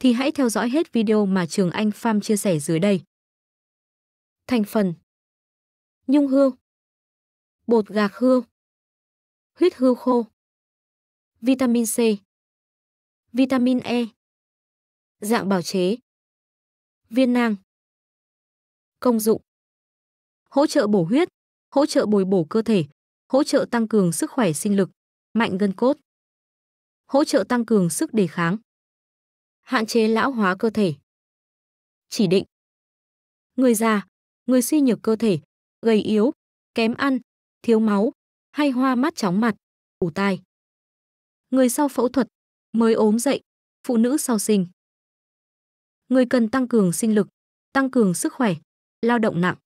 thì hãy theo dõi hết video mà Trường Anh Pham chia sẻ dưới đây. Thành phần Nhung hương Bột gạc hươu Huyết hươu khô Vitamin C Vitamin E Dạng bào chế Viên nang Công dụng Hỗ trợ bổ huyết, hỗ trợ bồi bổ cơ thể, hỗ trợ tăng cường sức khỏe sinh lực, mạnh gân cốt. Hỗ trợ tăng cường sức đề kháng hạn chế lão hóa cơ thể. Chỉ định Người già, người suy nhược cơ thể, gầy yếu, kém ăn, thiếu máu, hay hoa mắt chóng mặt, ủ tai. Người sau phẫu thuật, mới ốm dậy, phụ nữ sau sinh. Người cần tăng cường sinh lực, tăng cường sức khỏe, lao động nặng.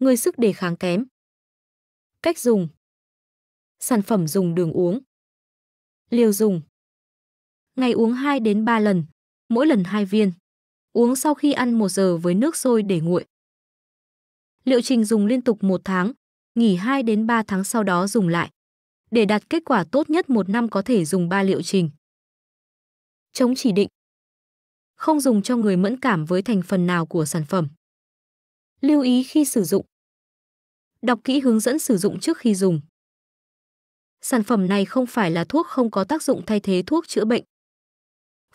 Người sức đề kháng kém. Cách dùng. Sản phẩm dùng đường uống. Liều dùng ngày uống 2 đến 3 lần, mỗi lần 2 viên. Uống sau khi ăn 1 giờ với nước sôi để nguội. Liệu trình dùng liên tục 1 tháng, nghỉ 2 đến 3 tháng sau đó dùng lại. Để đạt kết quả tốt nhất một năm có thể dùng 3 liệu trình. Chống chỉ định Không dùng cho người mẫn cảm với thành phần nào của sản phẩm. Lưu ý khi sử dụng Đọc kỹ hướng dẫn sử dụng trước khi dùng. Sản phẩm này không phải là thuốc không có tác dụng thay thế thuốc chữa bệnh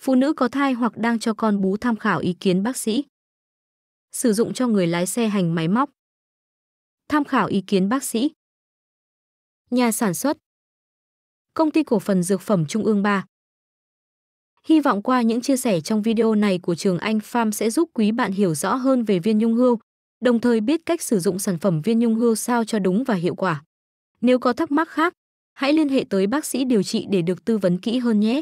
phụ nữ có thai hoặc đang cho con bú tham khảo ý kiến bác sĩ. Sử dụng cho người lái xe hành máy móc. Tham khảo ý kiến bác sĩ. Nhà sản xuất. Công ty cổ phần dược phẩm Trung ương 3. Hy vọng qua những chia sẻ trong video này của Trường Anh Farm sẽ giúp quý bạn hiểu rõ hơn về viên nhung hươu, đồng thời biết cách sử dụng sản phẩm viên nhung hươu sao cho đúng và hiệu quả. Nếu có thắc mắc khác, hãy liên hệ tới bác sĩ điều trị để được tư vấn kỹ hơn nhé.